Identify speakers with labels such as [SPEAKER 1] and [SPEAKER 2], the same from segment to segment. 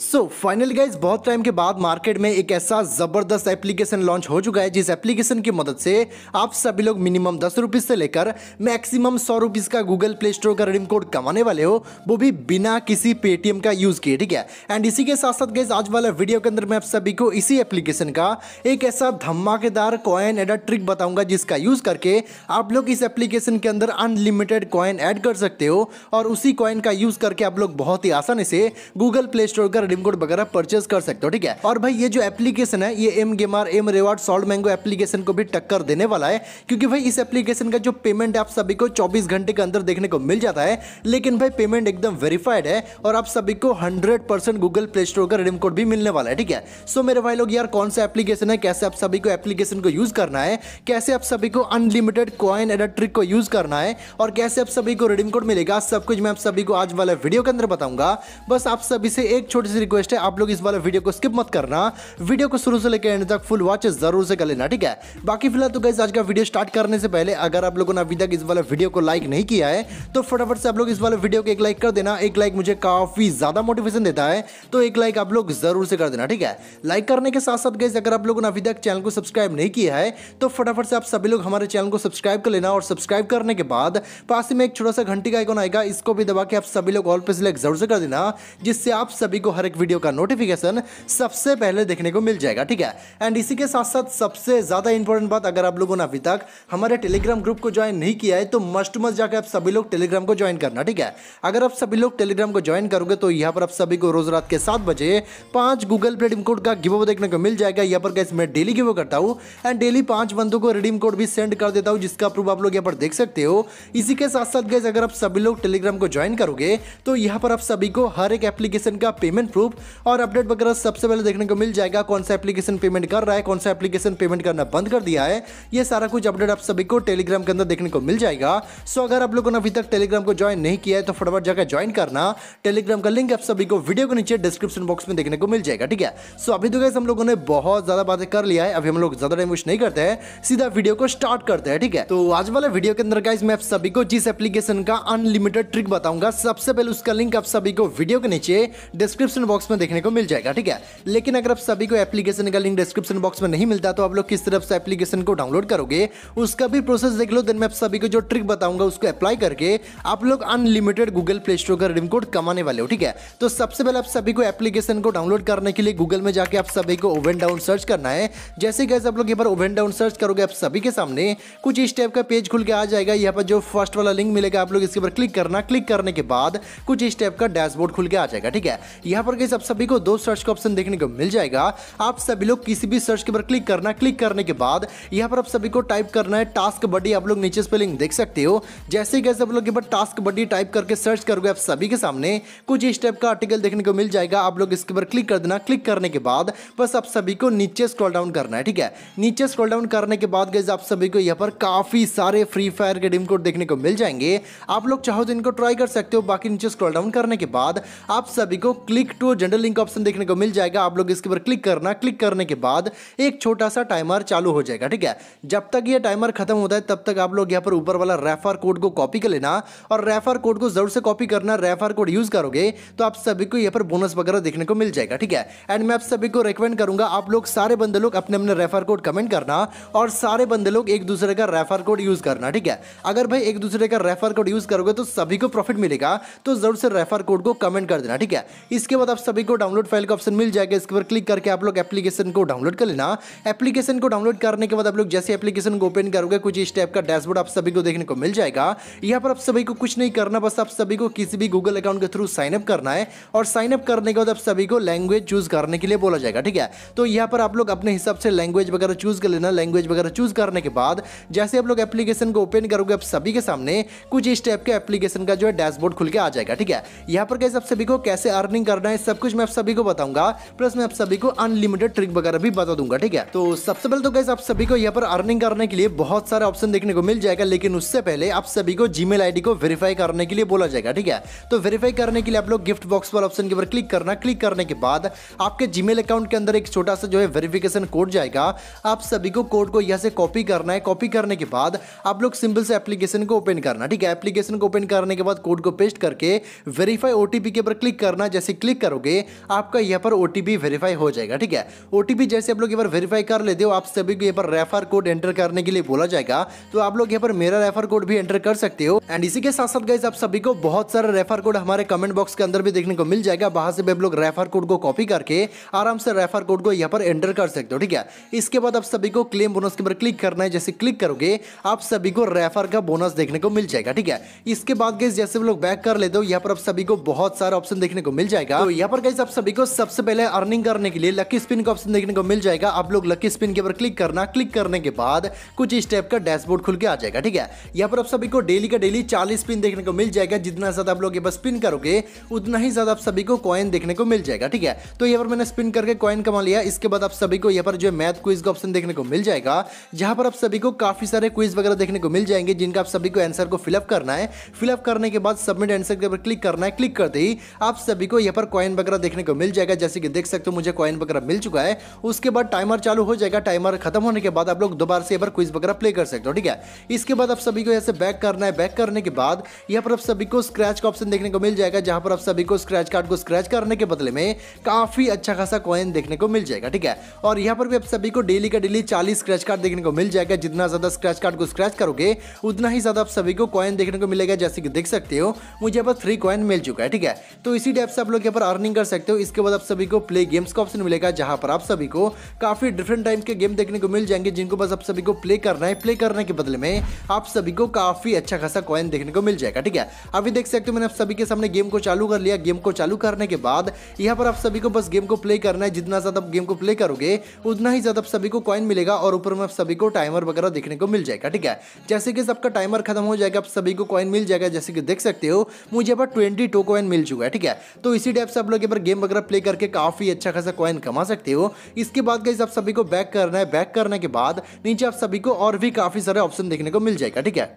[SPEAKER 1] सो finally guys बहुत time के बाद मार्केट में एक ऐसा ज़बरदस्त एप्लीकेशन लॉन्च हो चुका है जिस एप्लीकेशन की मदद से आप सभी लोग मिनिमम दस रुपीज़ से लेकर मैक्सिमम सौ रुपीज़ का गूगल प्ले स्टोर का रिडीम कोड कमाने वाले हो वो भी बिना किसी पेटीएम का यूज़ किए ठीक है एंड इसी के साथ साथ गाइज आज वाला वीडियो के अंदर मैं आप सभी को इसी एप्लीकेशन का एक ऐसा धमाकेदार कॉइन एड ट्रिक बताऊंगा जिसका यूज़ करके आप लोग इस एप्लीकेशन के अंदर अनलिमिटेड कॉइन ऐड कर सकते हो और उसी कॉइन का यूज़ करके आप लोग बहुत ही आसानी से गूगल प्ले स्टोर का रिडीम कोड वगैरह परचेज कर सकते हो ठीक है और भाई ये जो एप्लीकेशन है ये M gamer M reward salt mango application को भी टक्कर देने वाला है क्योंकि भाई इस एप्लीकेशन का जो पेमेंट आप सभी को चौबीस घंटे के अंदर देखने को मिल जाता है लेकिन भाई पेमेंट एकदम वेरीफाइड है और आप सभी को hundred percent Google Play Store का रिडीम कोड भी मिलने वाला है ठीक है सो मेरे भाई लोग यार कौन सा एप्लीकेशन है कैसे आप सभी को एप्लीकेशन को यूज करना है कैसे आप सभी को अनलिमिटेड कॉइन इलेक्ट्रिक को यूज करना है और कैसे आप सभी को रिडीम कोड मिलेगा सब कुछ मैं आप सभी को आज वाला वीडियो के अंदर बताऊंगा बस आप सभी से एक छोटी सी से रिक्वेस्ट है आप लोग इस वाले वीडियो को स्किप मत करना वीडियो को शुरू से लेकर एंड तक फुल वॉच जरूर से कर लेना ठीक है बाकी फिलहाल तो गाइज आज का वीडियो स्टार्ट करने से पहले अगर आप लोगों ने अभी तक इस वाला वीडियो को लाइक नहीं किया है तो फटाफट से आप लोग इस वाले वीडियो को एक लाइक कर देना एक लाइक मुझे काफी ज्यादा मोटिवेशन देता है तो एक लाइक आप लोग जरूर से कर देना ठीक है लाइक करने के साथ साथ गाइज अगर आप लोगों ने अभी तक चैनल को सब्सक्राइब नहीं किया है तो फटाफट से आप सभी लोग हमारे चैनल को सब्सक्राइब कर लेना और सब्सक्राइब करने के बाद पास में एक छोटा सा घंटी का आइकॉन आएगा इसको भी दबा के आप सभी लोग ऑल पे सिलेक्ट जरूर से कर देना जिससे आप सभी को हर एक वीडियो का नोटिफिकेशन सबसे पहले देखने को मिल जाएगा ठीक है एंड इसी के साथ साथ सबसे ज़्यादा इंपॉर्टेंट बात अगर आप लोगों ने अभी तक हमारे टेलीग्राम ग्रुप को ज्वाइन नहीं किया है तो मस्ट मस्ट जाकर आप सभी लोग टेलीग्राम को ज्वाइन करना ठीक है अगर आप सभी लोग टेलीग्राम को ज्वाइन करोगे तो यहाँ पर आप सभी को रोज रात के सात बजे पांच गूगल पे रिडीम कोड का गिवो देखने को मिल जाएगा यहाँ पर कैसे मैं डेली गिवो करता हूँ एंड डेली पांच बंदों को रिडीम कोड भी सेंड कर देता हूँ जिसका प्रूफ आप लोग यहाँ पर देख सकते हो इसी के साथ साथ गैस अगर आप सभी लोग टेलीग्राम को ज्वाइन करोगे तो यहाँ पर आप सभी को हर एक एप्लीकेशन का पेमेंट प्रूफ और अपडेट वगैरह सबसे पहले देखने को मिल जाएगा कौन सा एप्लीकेशन पेमेंट कर रहा है कौन सा एप्लीकेशन पेमेंट करना बंद कर दिया है ये सारा कुछ अपडेट आप सभी को टेलीग्राम के अंदर देखने को मिल जाएगा सो अगर आप लोगों ने अभी तक टेलीग्राम को ज्वाइन नहीं किया है तो फटाफट जाकर ज्वाइन करना टेलीग्राम का लिंक आप सभी को वीडियो के नीचे डिस्क्रिप्शन बॉक्स में देखने को मिल जाएगा ठीक है सो अभी तो गैस हम लोगों ने बहुत ज्यादा बातें कर लिया है अभी हम लोग ज्यादा टाइम वेस्ट नहीं करते हैं सीधा वीडियो को स्टार्ट करते हैं ठीक है तो आज वाले वीडियो के अंदर मैं आप सभी को जिस एप्लीकेशन का अनलिमिटेड ट्रिक बताऊंगा सबसे पहले उसका लिंक आप सभी को वीडियो के नीचे डिस्क्रिप्शन डिस्क्रिप्शन बॉक्स में देखने को मिल जाएगा ठीक है लेकिन अगर आप सभी को एप्लीकेशन का लिंक डिस्क्रिप्शन बॉक्स में नहीं मिलता तो आप लोग किस तरफ से एप्लीकेशन को डाउनलोड करोगे उसका भी प्रोसेस देख लो देन मैं आप सभी को जो ट्रिक बताऊंगा उसको अप्लाई करके आप लोग अनलिमिटेड गूगल प्ले स्टोर का रिडीम कोड कमाने वाले हो ठीक है तो सबसे पहले आप सभी को एप्लीकेशन को डाउनलोड करने के लिए गूगल में जाके आप सभी को ओवन डाउन सर्च करना है जैसे कैसे आप लोग यहाँ पर ओवन डाउन सर्च करोगे आप सभी के सामने कुछ इस टाइप का पेज खुल के आ जाएगा यहाँ पर जो फर्स्ट वाला लिंक मिलेगा आप लोग इसके ऊपर क्लिक करना क्लिक करने के बाद कुछ इस टाइप का डैशबोर्ड खुल के आ जाएगा ठीक है यहाँ पर गई आप सभी को दो सर्च का ऑप्शन देखने को मिल जाएगा आप सभी लोग किसी भी सर्च के ऊपर क्लिक करना क्लिक करने के बाद यहाँ पर आप सभी को टाइप करना है टास्क बडी आप लोग नीचे स्पेलिंग देख सकते हो जैसे ही कैसे आप लोग टास्क बडी टाइप करके सर्च करोगे आप सभी के सामने कुछ इस टाइप का आर्टिकल देखने को मिल जाएगा आप लोग इसके ऊपर क्लिक कर देना क्लिक करने के बाद बस आप सभी को नीचे स्क्रॉल डाउन करना है ठीक है नीचे स्क्रॉल डाउन करने के बाद गैस आप सभी को यहाँ पर काफ़ी सारे फ्री फायर के डिम कोड देखने को मिल जाएंगे आप लोग चाहो तो इनको ट्राई कर सकते हो बाकी नीचे स्क्रॉल डाउन करने के बाद आप सभी को click to general link option देखने को मिल जाएगा आप लोग इसके ऊपर क्लिक करना क्लिक करने के बाद एक छोटा सा टाइमर चालू हो जाएगा ठीक है जब तक ये टाइमर खत्म होता है तब तक आप लोग यहाँ पर ऊपर वाला रेफर कोड को कॉपी कर लेना और रेफर कोड को जरूर से कॉपी करना रेफर कोड यूज करोगे तो आप सभी को यहाँ पर बोनस वगैरह देखने को मिल जाएगा ठीक है एंड मैं आप सभी को रिकमेंड करूंगा आप लोग सारे बंदे लोग अपने अपने रेफर कोड कमेंट करना और सारे बंदे लोग एक दूसरे का रेफर कोड यूज करना ठीक है अगर भाई एक दूसरे का रेफर कोड यूज करोगे तो सभी को प्रॉफिट मिलेगा तो जरूर से रेफर कोड को कमेंट कर देना ठीक है इसके बाद बाद आप सभी को डाउनलोड फाइल का ऑप्शन मिल जाएगा इसके ऊपर क्लिक करके आप लोग एप्लीकेशन को डाउनलोड कर लेना एप्लीकेशन को डाउनलोड करने के बाद आप लोग जैसे एप्लीकेशन को ओपन करोगे कुछ इस टाइप का डैशबोर्ड आप सभी को देखने को मिल जाएगा यहाँ पर आप सभी को कुछ नहीं करना बस आप सभी को किसी भी गूगल अकाउंट के थ्रू साइनअप करना है और साइनअप करने के बाद आप सभी को लैंग्वेज चूज करने के लिए बोला जाएगा ठीक है तो यहाँ पर आप लोग अपने हिसाब से लैंग्वेज वगैरह चूज कर लेना लैंग्वेज वगैरह चूज करने के बाद जैसे आप लोग एप्लीकेशन को ओपन करोगे आप सभी के सामने कुछ इस टाइप के एप्लीकेशन का जो है डैशबोर्ड खुल के आ जाएगा ठीक है यहाँ पर कैसे आप सभी को कैसे अर्निंग करना है सब कुछ मैं आप सभी को बताऊंगा प्लस मैं आप सभी को अनलिमिटेड ट्रिक वगैरह भी बता दूंगा ठीक है तो सबसे पहले तो गैस आप सभी को यहाँ पर अर्निंग करने के लिए बहुत सारे ऑप्शन देखने को मिल जाएगा लेकिन उससे पहले आप सभी को जी मेल को वेरीफाई करने के लिए बोला जाएगा ठीक है तो वेरीफाई करने के लिए आप लोग गिफ्ट बॉक्स वाले ऑप्शन के ऊपर क्लिक करना क्लिक करने के बाद आपके जी अकाउंट के अंदर एक छोटा सा जो है वेरिफिकेशन कोड जाएगा आप सभी को कोड को यहाँ से कॉपी करना है कॉपी करने के बाद आप लोग सिंपल से एप्लीकेशन को ओपन करना ठीक है एप्लीकेशन को ओपन करने के बाद कोड को पेस्ट करके वेरीफाई ओटीपी के ऊपर क्लिक करना जैसे क्लिक करोगे आपका यहाँ पर ओ वेरीफाई हो जाएगा ठीक है ओ जैसे आप लोग यहाँ पर वेरीफाई कर लेते हो आप सभी को यहाँ पर रेफर कोड एंटर करने के लिए बोला जाएगा तो आप लोग यहाँ पर मेरा रेफर कोड भी एंटर कर सकते हो एंड इसी के साथ साथ गाइज आप सभी को बहुत सारे रेफर कोड हमारे कमेंट बॉक्स के अंदर भी देखने को मिल जाएगा बाहर से भी आप लोग रेफर कोड को कॉपी करके आराम से रेफर कोड को यहाँ पर एंटर कर सकते हो ठीक है इसके बाद आप सभी को क्लेम बोनस के ऊपर क्लिक करना है जैसे क्लिक करोगे आप सभी को रेफर का बोनस देखने को मिल जाएगा ठीक है इसके बाद गैस जैसे लोग बैक कर लेते हो यहाँ पर आप सभी को बहुत सारे ऑप्शन देखने को मिल जाएगा तो यहाँ पर गाइस आप सभी को सबसे पहले अर्निंग करने के लिए लकी स्पिन का ऑप्शन देखने को मिल जाएगा आप लोग लकी स्पिन के ऊपर क्लिक करना क्लिक करने के बाद कुछ इस टाइप का डैशबोर्ड खुल के आ जाएगा ठीक है यहाँ पर आप सभी को डेली का डेली चालीस स्पिन देखने को मिल जाएगा जितना ज्यादा आप लोग ये बस स्पिन करोगे उतना ही ज्यादा आप सभी को कॉइन देखने को मिल जाएगा ठीक है तो यहाँ पर मैंने स्पिन करके कॉइन कमा लिया इसके बाद आप सभी को यहाँ पर जो मैथ क्विज का ऑप्शन देखने को मिल जाएगा जहाँ पर आप सभी को काफी सारे क्विज वगैरह देखने को मिल जाएंगे जिनका आप सभी को आंसर को फिलअप करना है फिलअप करने के बाद सबमिट आंसर के ऊपर क्लिक करना है क्लिक करते ही आप सभी को यहाँ पर कॉइन कॉइन वगैरह देखने को मिल जाएगा जैसे कि देख सकते हो मुझे कॉइन वगैरह मिल चुका है उसके बाद टाइमर चालू हो जाएगा टाइमर खत्म होने के बाद आप लोग दोबारा से बार क्विज वगैरह प्ले कर सकते हो ठीक है इसके बाद आप सभी को ऐसे बैक करना है बैक करने के बाद यहाँ पर आप सभी को स्क्रैच का ऑप्शन देखने को मिल जाएगा जहां पर आप सभी को स्क्रैच कार्ड को स्क्रैच करने के बदले में काफ़ी अच्छा खासा कॉइन देखने को मिल जाएगा ठीक है और यहाँ पर भी आप सभी को डेली का डेली चालीस स्क्रैच कार्ड देखने को मिल जाएगा जितना ज़्यादा स्क्रैच कार्ड को स्क्रैच करोगे उतना ही ज़्यादा आप सभी को कॉइन देखने को मिलेगा जैसे कि देख सकते हो मुझे यहाँ पर थ्री कॉइन मिल चुका है ठीक है तो इसी टाइप से आप लोग यहाँ पर अर्निंग कर सकते हो इसके बाद आप सभी को प्ले गेम्स का ऑप्शन मिलेगा जहां पर आप सभी को काफ़ी डिफरेंट टाइप के गेम देखने को मिल जाएंगे जिनको बस आप सभी को प्ले करना है प्ले करने के बदले में आप सभी को काफ़ी अच्छा खासा कॉइन देखने को मिल जाएगा ठीक है अभी देख सकते हो मैंने आप सभी के सामने गेम को चालू कर लिया गेम को चालू करने के बाद यहाँ पर आप सभी को बस गेम को प्ले करना है जितना ज़्यादा आप गेम को प्ले करोगे उतना ही ज़्यादा आप सभी को कॉइन मिलेगा और ऊपर में आप सभी को टाइमर वगैरह देखने को मिल जाएगा ठीक है जैसे कि सबका टाइमर खत्म हो जाएगा आप सभी को कॉइन मिल जाएगा जैसे कि देख सकते हो मुझे यहाँ पर ट्वेंटी टू कॉइन मिल चुका है ठीक है तो इसी टाइप से आप लोग यहाँ पर गेम वगैरह प्ले करके काफ़ी अच्छा खासा कॉइन कमा सकते हो इसके बाद गाइज आप सभी को बैक करना है बैक करने के बाद नीचे आप सभी को और भी काफ़ी सारे ऑप्शन देखने को मिल जाएगा ठीक है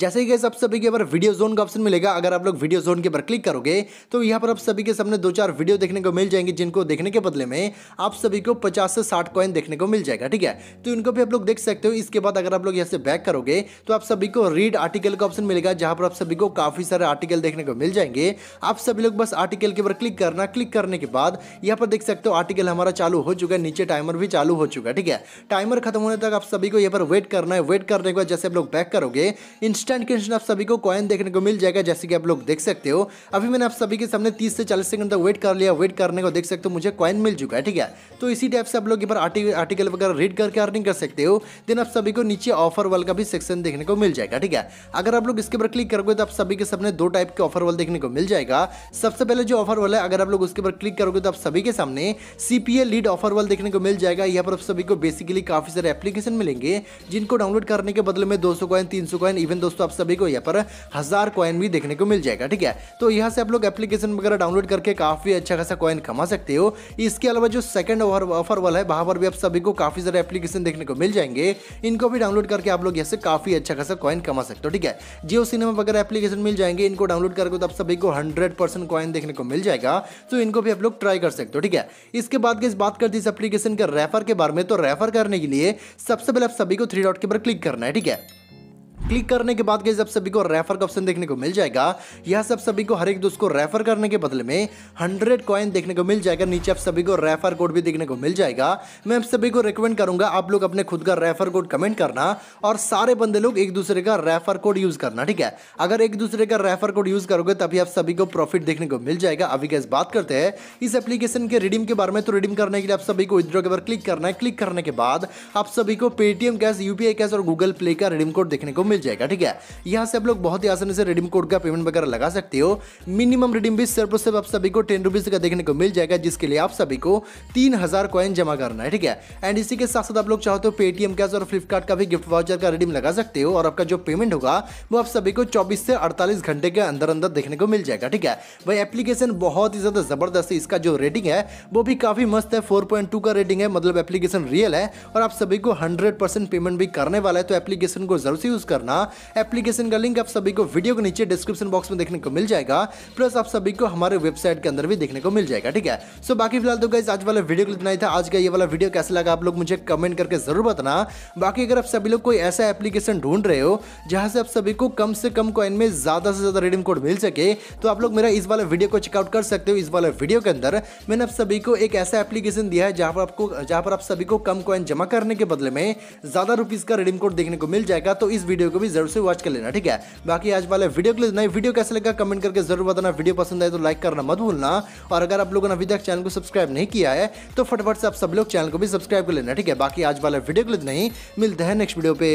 [SPEAKER 1] जैसे कि आप सभी के बार वीडियो जोन का ऑप्शन मिलेगा अगर आप लोग वीडियो जोन के ऊपर क्लिक करोगे तो यहाँ पर आप सभी के सामने दो चार वीडियो देखने को मिल जाएंगे जिनको देखने के बदले में आप सभी को पचास से साठ कॉइन देखने को मिल जाएगा ठीक है तो इनको भी आप लोग देख सकते हो इसके बाद अगर आप लोग यहाँ से बैक करोगे तो आप सभी को रीड आर्टिकल का ऑप्शन मिलेगा जहाँ पर आप सभी को काफ़ी सारे आर्टिकल देखने को मिल जाएंगे आप सभी लोग बस आर्टिकल के ऊपर क्लिक करना क्लिक करने के बाद यहाँ पर देख सकते हो आर्टिकल हमारा चालू हो चुका है नीचे टाइमर भी चालू हो चुका है ठीक है टाइमर खत्म होने तक आप सभी को यहाँ पर वेट करना है वेट करने के बाद जैसे आप लोग बैक करोगे इंस्ट इंस्टेंट के आप सभी को कॉइन देखने को मिल जाएगा जैसे कि आप लोग देख सकते हो अभी मैंने आप सभी के सामने तीस से चालीस सेकंड तक वेट कर लिया वेट करने को देख सकते हो मुझे कॉइन मिल चुका है ठीक है तो इसी टाइप से आप लोग आर्टिकल वगैरह रीड करके अर्निंग कर सकते हो देन आप सभी को नीचे ऑफर वाल का भी सेक्शन देखने को मिल जाएगा ठीक है अगर आप लोग इसके ऊपर क्लिक करोगे तो आप सभी के सामने दो टाइप के ऑफर वाल देखने को मिल जाएगा सबसे पहले जो ऑफर वाला है अगर आप लोग उसके ऊपर क्लिक करोगे तो आप सभी के सामने सीपीए लीड ऑफर वाल देखने को मिल जाएगा यहाँ पर आप सभी को बेसिकली काफी सारे एप्लीकेशन मिलेंगे जिनको डाउनलोड करने के बदले में दो सौ कॉइन तीन सौ कॉइन इवन दोस्तों दोस्तों आप सभी को यहाँ पर हज़ार कॉइन भी देखने को मिल जाएगा ठीक है तो यहाँ से आप लोग एप्लीकेशन वगैरह डाउनलोड करके काफ़ी अच्छा खासा कॉइन कमा सकते हो इसके अलावा जो सेकंड ऑफर वाला है वहां पर भी आप सभी को काफ़ी सारे एप्लीकेशन देखने को मिल जाएंगे इनको भी डाउनलोड करके आप लोग यहाँ से काफ़ी अच्छा खासा कॉइन कमा सकते हो ठीक है जियो सिनेमा वगैरह एप्लीकेशन मिल जाएंगे इनको डाउनलोड करके तो आप सभी को हंड्रेड परसेंट देखने को मिल जाएगा तो इनको भी आप लोग ट्राई कर सकते हो ठीक है इसके बाद इस बात करती है इस एप्लीकेशन के रेफर के बारे में तो रेफर करने के लिए सबसे पहले आप सभी को थ्री डॉट के ऊपर क्लिक करना है ठीक है क्लिक करने के बाद आप सभी को रेफर का ऑप्शन देखने को मिल जाएगा यहाँ से आप सभी को हर एक दोस्त को रेफर करने के बदले में हंड्रेड कॉइन देखने को मिल जाएगा नीचे आप सभी को रेफर कोड भी देखने को मिल जाएगा मैं आप सभी को रिकमेंड करूंगा आप लोग अपने खुद का रेफर कोड कमेंट करना और सारे बंदे लोग एक दूसरे का रेफर कोड यूज करना ठीक है अगर एक दूसरे का रेफर कोड यूज करोगे तभी आप सभी को प्रॉफिट देखने को मिल जाएगा अभी कैसे बात करते हैं इस एप्लीकेशन के रिडीम के बारे में तो रिडीम करने के लिए आप सभी को विद्रो के बार क्लिक करना है क्लिक करने के बाद आप सभी को पेटीएम कैश यूपीआई कैश और गूगल प्ले का रिडीम कोड देखने को मिल मिल जाएगा ठीक है यहाँ से आप लोग बहुत ही आसानी से रिडीम कोड का पेमेंट वगैरह लगा सकते हो मिनिमम रिडीम भी सिर्फ और सिर्फ आप सभी को टेन रुपीज़ का देखने को मिल जाएगा जिसके लिए आप सभी को तीन हज़ार कॉइन जमा करना है ठीक है एंड इसी के साथ साथ आप लोग चाहो तो पेटीएम कैश और फ्लिपकार्ट का भी गिफ्ट वाउचर का रिडीम लगा सकते हो और आपका जो पेमेंट होगा वो आप सभी को चौबीस से अड़तालीस घंटे के अंदर अंदर देखने को मिल जाएगा ठीक है भाई एप्लीकेशन बहुत ही ज़्यादा ज़बरदस्त है इसका जो रेटिंग है वो भी काफ़ी मस्त है फोर का रेटिंग है मतलब एप्लीकेशन रियल है और आप सभी को हंड्रेड पेमेंट भी करने वाला है तो एप्लीकेशन को जरूर से यूज़ करना करना एप्लीकेशन का लिंक आप सभी को वीडियो के नीचे डिस्क्रिप्शन बॉक्स में देखने को मिल जाएगा प्लस आप सभी को हमारे वेबसाइट के अंदर भी देखने को मिल जाएगा ठीक है सो बाकी फिलहाल तो गाइज आज वाला वीडियो इतना ही था आज का ये वाला वीडियो कैसे लगा आप लोग मुझे कमेंट करके जरूर बताना बाकी अगर आप सभी लोग कोई ऐसा एप्लीकेशन ढूंढ रहे हो जहां से आप सभी को कम से कम कॉइन में ज्यादा से ज्यादा रिडीम कोड मिल सके तो आप लोग मेरा इस वाले वीडियो को चेकआउट कर सकते हो इस वाले वीडियो के अंदर मैंने आप सभी को एक ऐसा एप्लीकेशन दिया है जहां पर आपको जहां पर आप सभी को कम कॉइन जमा करने के बदले में ज्यादा रुपीज का रिडीम कोड देखने को मिल जाएगा तो इस वीडियो को को भी जरूर से वॉच कर लेना ठीक है बाकी आज वाले वीडियो के लिए नई वीडियो कैसे लगा कमेंट करके जरूर बताना वीडियो पसंद आए तो लाइक करना मत भूलना और अगर आप लोगों ने अभी तक चैनल को सब्सक्राइब नहीं किया है तो फटाफट से आप सब लोग चैनल को भी सब्सक्राइब कर लेना ठीक है बाकी आज वाले वीडियो के लिए नहीं मिलते हैं नेक्स्ट वीडियो पे